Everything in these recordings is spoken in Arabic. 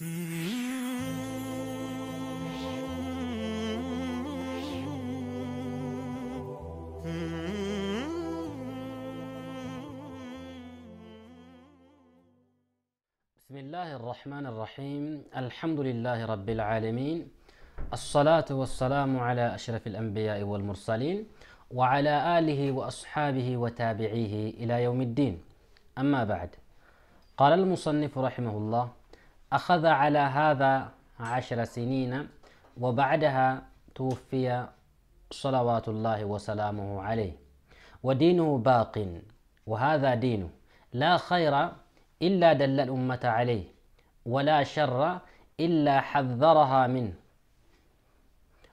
بسم الله الرحمن الرحيم الحمد لله رب العالمين الصلاة والسلام على أشرف الأنبياء والمرسلين وعلى آله وأصحابه وتابعيه إلى يوم الدين أما بعد قال المصنف رحمه الله أخذ على هذا عشر سنين وبعدها توفي صلوات الله وسلامه عليه ودينه باق وهذا دينه لا خير إلا دل الأمة عليه ولا شر إلا حذرها منه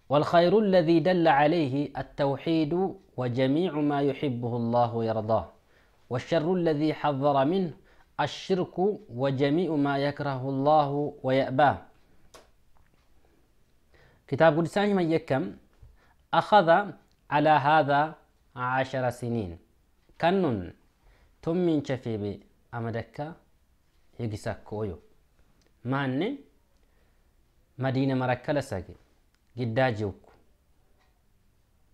والخير الذي دل عليه التوحيد وجميع ما يحبه الله ويرضاه والشر الذي حذر منه ashirku wajami'uu maayyakirrahu allahu waya'baa kitaab gulisaan hima yakkam akhada alahaada cashara sinin kan nun tumiin chafe amadakaa xixiqisa kooyo maanne madiina marakalasag gidaajewuk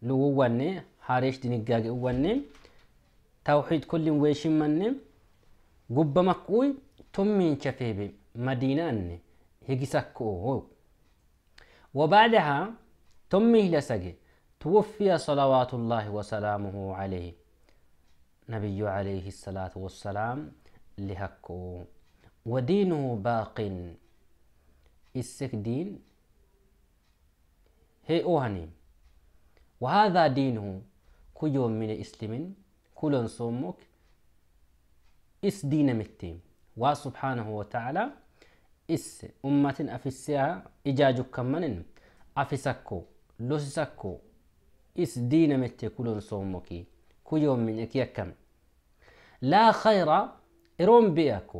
luguwwanne xaarishti nigag uwwanne taawxid kulli weeshimanne. gubba مكوي تمين شفيبي مدينة هيجسكو وبعدها تمه لسجي توفي صلوات الله وسلامه عليه نبي عليه الصلاة والسلام لهكو ودينه باق السك دين هي أوهني وهذا دينه كل يوم من الإسلام كل صومك اس دينمتي وسبحانه وتعالى اس أمة أفسها إجاجو كمن أفسكو لسكو اس دينمتي كلون صومكي كل يوم من أكيكم لا خير إروم بيكو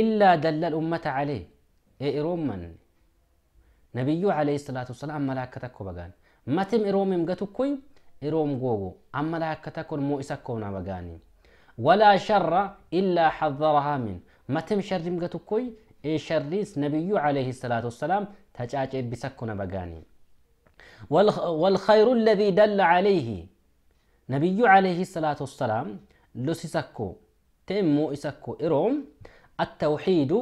إلا دل الأمة عليه إيه إروم من نبيو عليه الصلاة والسلام ملاكتكو بقان متم إروم مقتو كوي إروم قوغو أما لاكتكو المؤسكو نبقاني ولا شر إلا حذرها منه تم شر مقتو إي شر شريس نبي عليه الصلاة والسلام تجاج بسكنا بقاني والخير الذي دل عليه نبي عليه الصلاة والسلام سيسكو تيمو إسكو إروم التوحيد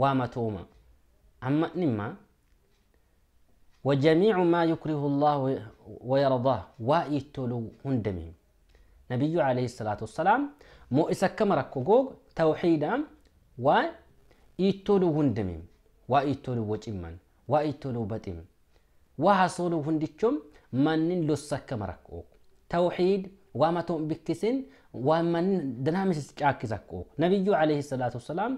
ومتوما أما نما وجميع ما يكره الله ويرضاه وإيتلو هندمين نبي عليه الصلاة والسلام مو إسكم ركوغوغ توحيدا و إيتولو هندميم و إيتولو وجمان و إيتولو بتيم وحصولو هندكم منن لسكم ركوغ توحيد وما تؤمن بكسن ومن دنامس كاكزكو نبي عليه الصلاة والسلام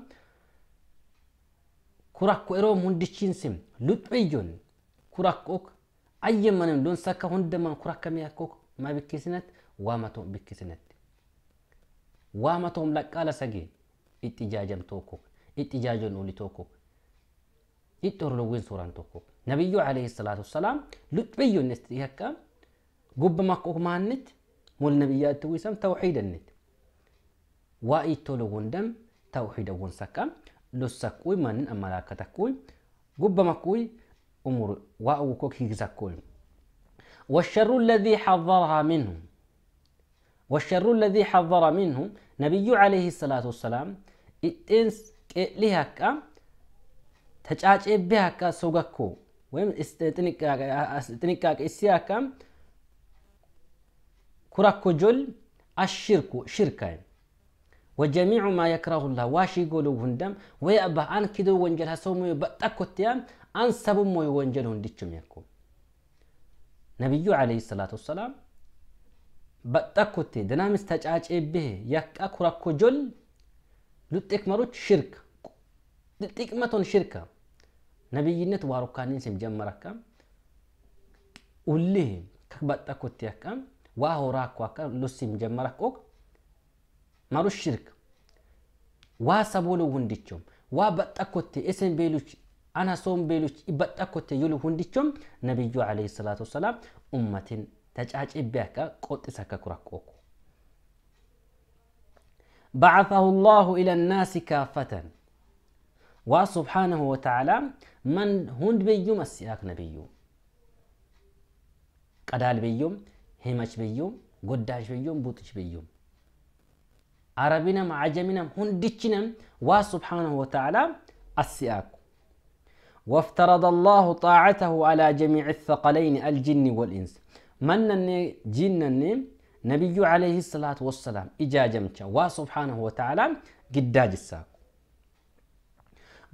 كراكو إروم هندشين سم لطعيون كراكوك أي من دون سكا هندمان كراكم يكوك ما بكسنت waamatoon bikkisinetti waamatoon laqqaala sagee itti ijaajam tokko itti ijaajoon oli tokko itti horlowwiin suuraan tokko nabiyyu alayhi salaatu wassalaam lutbiyyoon itti yakka gubba makkumaannitti mul nabiyyaatti wiisam tawxiidannitti waa ittoo lowwondam tawxiidawwon sakka lossakkuy mannin amalaakatakkuy gubba makkuy umur waa uwukok higisakkuy والشر الذي حضرها منهم والشر الذي حذر منه نبي عليه الصلاة والسلام إتنس لهك تجاج بهك سوغكو ويم استنكاك إسياك كركو جل الشرك شركا وجميع ما يكره الله واش يقولوا هندم ويأبى أن كدو ونجل هسومو تيام أن سبمو يونجل هندشم يكو نبي عليه الصلاة والسلام baxxakkotte dinamis tacaaceebbehe yakka kurakko jol luxxek maroች ሽርክ ጥቅመቶን ሽርካ ነቢይነት ዋሮካኔን ስም ጀመረካ ኡሌ ከበጠኮት ያካ ዋ ሆራ አኳካ ሎሲም ማሩ ሽርክ ዋ ሰቦሎ ሁንድቾም ዋ በጠኮቴ ኤሰን ቤሉች አናሶም ቤሉች በጠኮቴ ዩሉ ሁንድቾም ነቢዩ አለይሂ ሰላቱ ወሰላም ኡመትን تجاجب قوت قط كراكوك بعثه الله إلى الناس كافة وسبحانه وتعالى من هند بيوم السياق نبيو قدال بيوم همش بيوم قداش بيوم بوتش بيوم عربينم عجمينم هندشنم وسبحانه وتعالى السياق وافترض الله طاعته على جميع الثقلين الجن والإنس منن جنن نبي عليه الصلاة والسلام إجاجمت وسبحانه وتعالى قد الساق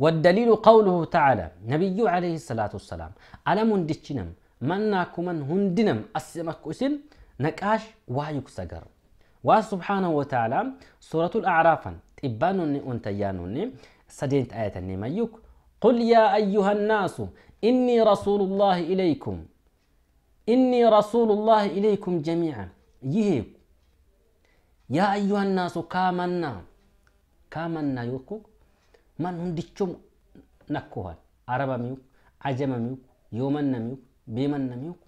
والدليل قوله تعالى نبي عليه الصلاة والسلام ألم هندشنم مناكم من هندنم أسمك اسم نكاش وايك سقر وسبحانه وتعالى سورة الأعراف تبان أنتيان سدينت آية النميك قل يا أيها الناس إني رسول الله إليكم إني رسول الله إليكم جميعا يهيب يا أيها الناس كامنا كامنا يوكو من هندكم نكوها عربا ميوك عجما ميوك يومنا ميوك بيمنا ميوك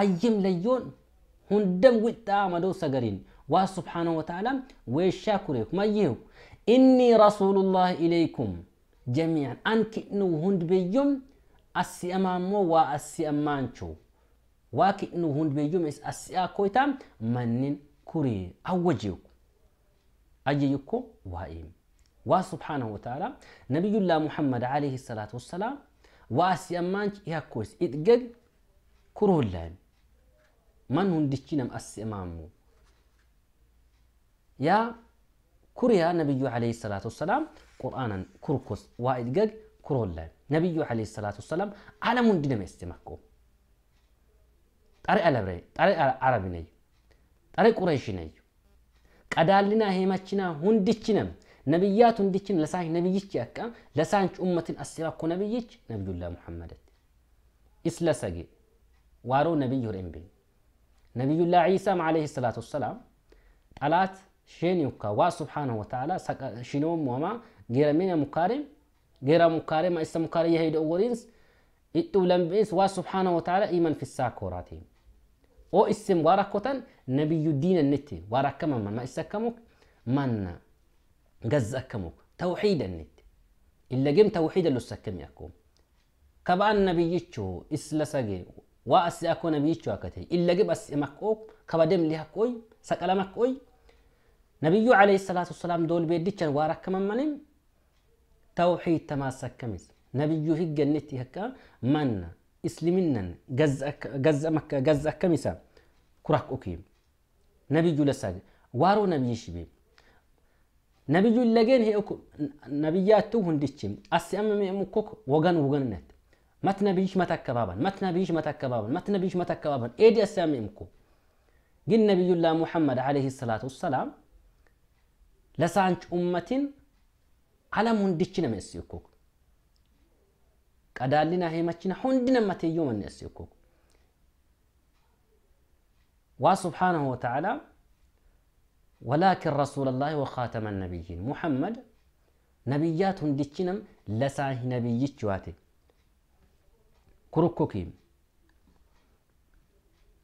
أيم ليون هندم ويتا مدو سغرين وا سبحانه وتعالى ويشاكرك ما يهو إني رسول الله إليكم جميعا أنك إنه هند بيوم أسي أمامو وأسي أمانشو وكأنه هند بيجوم إس أسيا كويتام منن كوري أوجيوك أجيوكو وائم وسبحانه وتعالى نبي الله محمد عليه الصلاة والسلام واسيا مانج إيا كويس إتقل كره اللهم من هندشينم أسيمامو يا كوريا نبي عليه الصلاة والسلام قرآنا كركس وإتقل كره اللهم نبي عليه الصلاة والسلام على من دينم استمكو تاري ألبري تاري عربي نيو تاري قريشي نيو قدالنا هيمتشنا هندتشنا نبيات هندتشنا لساهي نبيتش يكا لسان أمة أسراكو نبيتش نبي الله محمد إسلا ساقي وارو نبي يورين بي نبي الله عيسى عليه الصلاة والسلام قالات شين يكا وا سبحانه وتعالى شنو موما غير من مكارم غير مكارم ما اسم مكارم يهيد أورينس إتو لمبيس وا سبحانه وتعالى إيمان في الساكوراتين او اسم واركوتن نبي الدين النتي وارك ما ما اسكمك من جز توحيد النت إلا جم توحيد اللي سكم يكون كبان نبييتشو اسلا سجي واس اكون نبييتشو اكتي إلا جب اس مكوك كبدم ليها كوي سكلمك كوي نبيو عليه الصلاة والسلام دول بيديتشن وارك من توحيد تما سكمس نبيو هيك النت هكا من اسلمنن جزءك جزء مك جزء كمسا كرك أوكي نبي جلسا وارو نبي شبي نبي جل لجين هي أكو نبياتو هندشيم أسي أم مكوك وغن نت ما تنبيش ما تكبابا ما تنبيش ما تكبابا ما تنبيش ما تكبابا إيدي أسي أما مكو جن نبي الله محمد عليه الصلاة والسلام لسانج أمة على مندشنا من السيكوك هي قدالنا هوندنا ماتي يوم الناس يكو وسبحانه وتعالى ولكن رسول الله وخاتم النبيين محمد نبيات هندتشنم لساه نبيت جواتي كركوكيم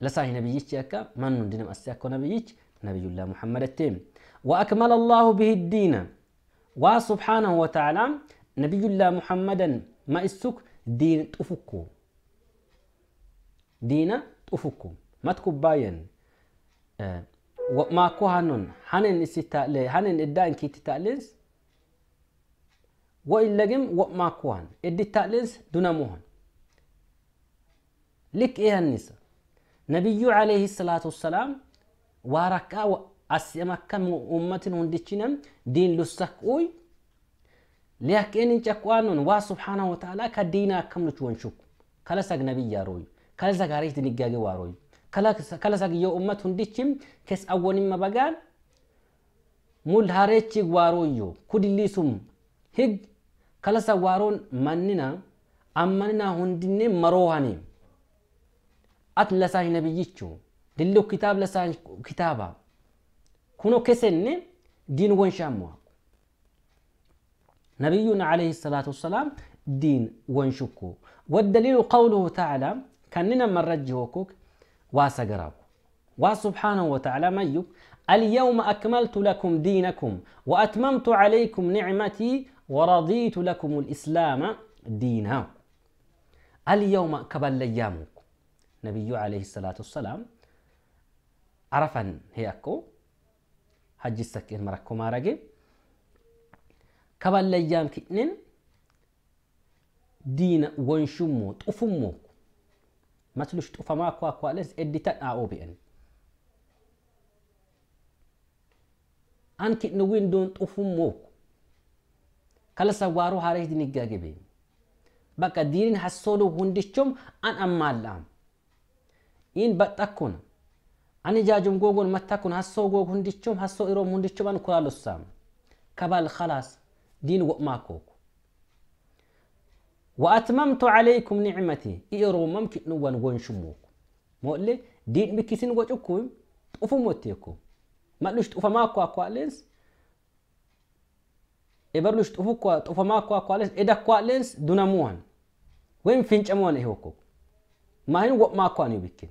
لساه نبيت يكا من ندنم أسياكو نبيت نبي الله محمد التيم وأكمل الله به الدين وسبحانه وتعالى نبي الله محمدا maissuk diin xufukku diina xufukku mat kubbaayen wo'maakku hannon hanen isitta'le hanen eddaa inkiittita'leens ወኢለግም ወማኩዋን እድታሌንስ ዱነሙሆን ልክ ይህንስ ነቢዩ ዓለይህ ሰላት ወሰላም ዋራካ አስየመከ ኡመትን ሁንድችነም ዲን ሉሰክ ኡይ ሊያክኤንን ጨቋኑን ዋ ስብሓና ወተዓላ ከዲና ከምኑች ወንሹኩ ከለሰግ ነቢያ ሮዩ ከለሰግ ሀሬች ድንጋጌ ዋሮዩ ከለሰግ የው ኡመት ሁንዲችም ኬስ አወኒመ በጋን ሙል ሀሬች ዋሮዮ ኩድሊሱም ህግ ከለሰ ዋሮን ማንና አማንና ሁንድኔ መሮሃኔ አት ለሳሽ ነብይቹ ድልው ኪታብ ለሳሽ ኪታባ ኩኖ ኬሴኔ ዲን ወንሻሟ نبينا عليه الصلاة والسلام دين ونشكو والدليل قوله تعالى كاننا من وكوك واسقراب وسبحانه وتعالى ميك اليوم أكملت لكم دينكم وأتممت عليكم نعمتي ورضيت لكم الإسلام دينا اليوم كبل ليامك نبي عليه الصلاة والسلام عرفا هيكو حج السكين مركو مارجي kaballayyaam kidhin diina wonshummoo xufummoo maslush xufamaa koo akkaales eddita dhaa'oo be'an an kidhne windoon xufummoo kala sawaaroo haaree dinigaagebe bakka diinin hassoodo hundichom an ammaallaam in badhakkona an ijaajum googon mattakkon hassoo goog hundichom hassoo iroom hundichom an kulaalossaam kabal khalaas دين وماكوكو وأتممت عليكم نعمتي إيرو ممكن نوان ونشموك مولي دين بكيسين وجوكم تقفو موتيكو ما لوش تقفو ماكو أكوالينس إبر لوش تقفو ماكو أكوالينس إدا كوالينس دونا موان وين فينش أموان إيهوكو ما هين وماكو أني بكين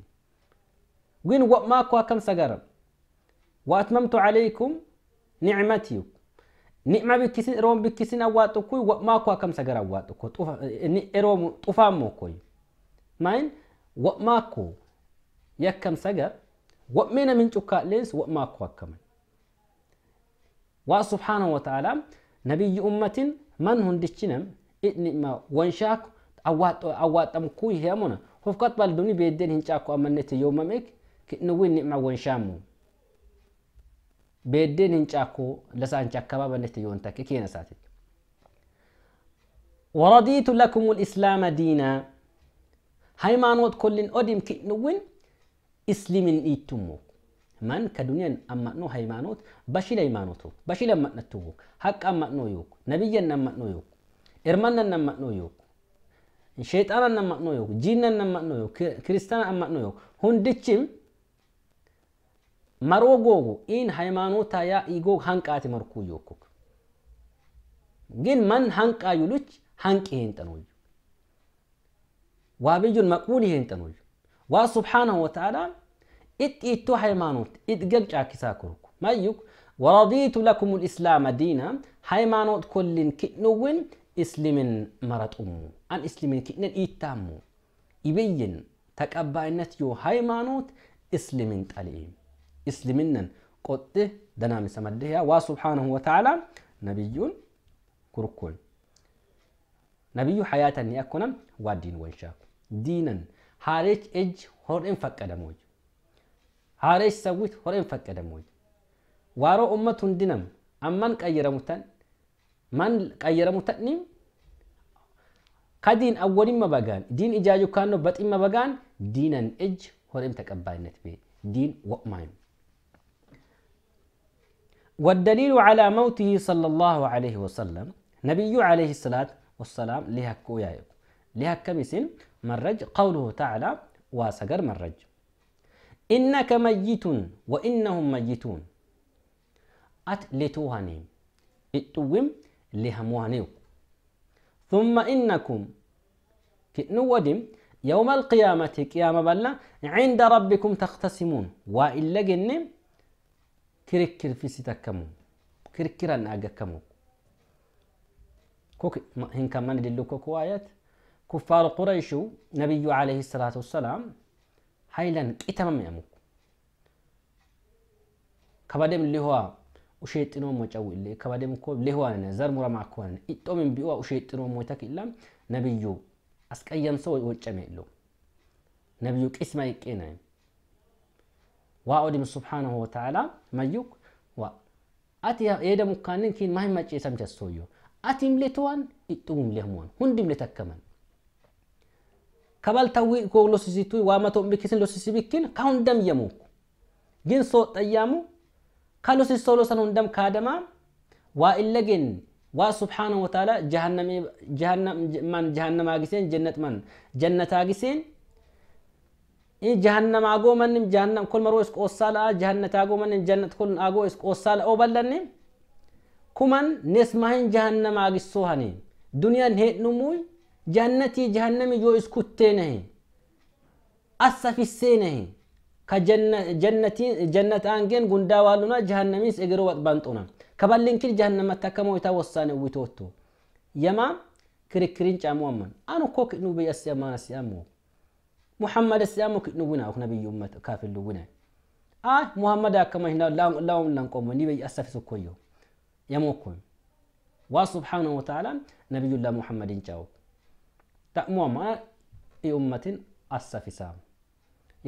وين وماكو كم سجرم وأتممت عليكم نعمتي ni'ma bikkisin eroon bikkisin awwaaxu kun wa'maakku akkamsa gara awwaaxu ko eroomu xufaamoo koy maayin wa'maakku yakkamsa gar wa'mee namin cukkaa'leens wa'maakku akkaman waa subhaanahu wa ta'aalaa nabiyyi ummatin man hundichinam ni'ma wanshaaku awwaaxamkuu hiyamuna hofkat balduni beeddeen hin caakku amanneete yoomameek ki'nuwin ni'ma wanshaamu beeddeen انشاكو لسان lasaa hin caakkamaa balleetti yoon takke keena isaati. ورضيت لكم الإسلام دينا هيمانوت كل أدم كئنوين إسلمين إيتمو من كدنيا أما نو هاي هيمانوت بشيل اي هيمانوتو بشيل أما نتوك هاك أما نو يوك نبيا أما نو يوك إرمانا أما نو يوك شيطانا أما نو يوك جينا أما نو يوك كريستانا أما نو يوك هون ديتشم maroo googu in haymaanota yaa igoog hanqaati markuu yookuk ግን መን ሀንቃዩሉች ሀንቅ ይሄን ጠኖዩ ዋብዩን መቅቡል ይሄን ጠኖዩ ዋ ስብሓናሁ ወተዓላ እጥ ኢቶ ሃይማኖት እጥገግ ጫኪሳ ክርኩ መዩክ ወረዲቱ ለኩም ልእስላም ዲና ሃይማኖት ኮልን ክእንውን እስልምን መረጡሙ አን እስልምን ክእነን ኢታሙ ይብይን ተቀባይነት ዮ ሃይማኖት እስልምን ጠልኢም إسلمنا قطه دنام سمدها وسبحانه وتعالى نبي كركون نبي حياة أكون ودين وإنشاء دينا هاريش إج هور إنفك فكدموج هاريش سويت هور إنفك فكدموج وارو أمة دينم أمن كأيرمتن من كأيرمتن كدين أول ما بغان دين إجاجو كانو بات إما بغان دينا إج هور إنفك تكباينت بي دين وأمان والدليل على موته صلى الله عليه وسلم نبي عليه الصلاة والسلام لها يايب لها مسن مرج قوله تعالى واسقر مرج إنك ميت وإنهم ميتون أت لتوهني اتوهم لهموهنيو ثم إنكم كنودم يوم القيامة قيامة بلا عند ربكم تختصمون وإلا جنم ክርክር ፊሲተከሙ ክርክረን አገከሙ ሂንከመን ድል ኮ ኩዋየት ኩፋር ቁረይሹ ነቢዩ ዓለይሂ ሰላቱ ወሰላም ሀይለን ቂተመም ያሙኩ ከበደም ሊሆዋ ushexino mocawu ile kabadem ko lehuwanene zar murama akkuwanene ixxomin bi'uwa ushexino moytak illam nabiyyu asqayyamso woccame illo nabiyyu qisma iqqeenae واودم سبحانه وتعالى ميوك و أتي يدا مكانين كين ما هي ما تشيسم جسويو أتيم لتوان إتوم لهمون هندم لتكمن كبل توي كو لوسيسيتوي وما تو بكسن لوسيسيبكين كاون دم يموك جن صوت أيامو كالوسيس سولوسن هندم كادما وإلجن وا سبحانه وتعالى جهنم جهنم من جهنم أجسين جنة من جنة أجسين i jahannam agomanim jahannam kol maro is qossala jahannat agomanim jannat kol ago is qossala o ballanne kuman nesmahin jahannam agisso hani duniyan hednumuy jannati jahannami jo iskutte nahi asafisse nahi ka jannati jannat angen gunda waluna jahannamis egero wat bantuna kaballinkil jahannamat takamoyta wassane witottu yama kirikkirin camu amman anu kokinu beyas yamana si amu محمد السلام نبونا نبي أمة كافر نبونا آه محمد كما هنا لا لا نقوم نبي أسف سكويو يموكون وسبحانه وتعالى نبي الله محمد جاو تأموا ما أمة أسف سام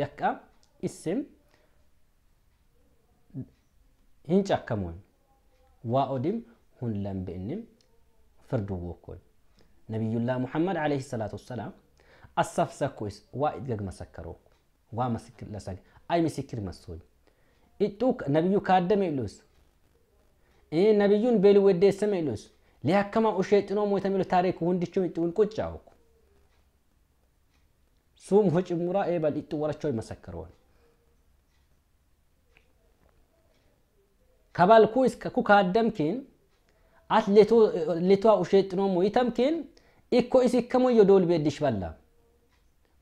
يكا اسم هنچكمون وأدم هن لم بإنم فردو وكل نبي الله محمد عليه الصلاة والسلام assafsakkois waa itgagmasakkaroo waa masikir lasan ay misikir masoon idduu nabiyyu kaaddame iloos nabiyyuun beeliweddeessame iloos lihakkama usheexinoo moytamelo taareeku hundichum ittuun quccaawku suum hoci muraa eebal ittu warachoo masakkaroon kabalku ku kaaddamkin at letuwa usheexinoo moyitamkin ikko isikkamoyyo doolbeeddishballa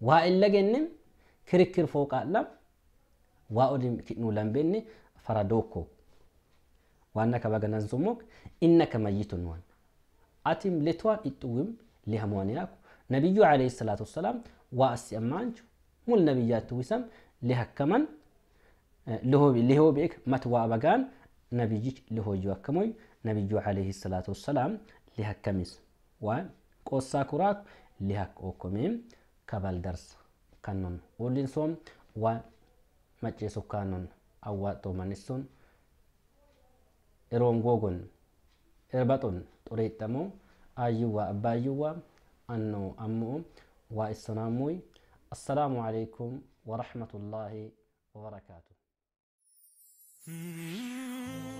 waa illee genne kirikir fooqaadha waa odin nu lambenne fara dookko waana kabaganan summuk innaka mayyitun waan atim letwaan ittuwim lihamuwan yaaku nabiyyu alayhi salaatu wassalaam waa assi ammaanchu mul nabiyyaattu wisam lihakkaman lihoo beek mat waa bagaan nabiyyi lihooyyu akkamoy nabiyyu alayhi salaatu wassalaam lihakkamis waan qoossaa kuraak lihak ookkomeem kabaldarsa kanun ulin som wa waan kanun awa to manisun erong eroongoogon erbaxon xureexxamo ayuwa abayuwa anno ammoo wa issanaamuy assalamu alaikum wa rahmatullahi warahmatullaahi wabarakaatu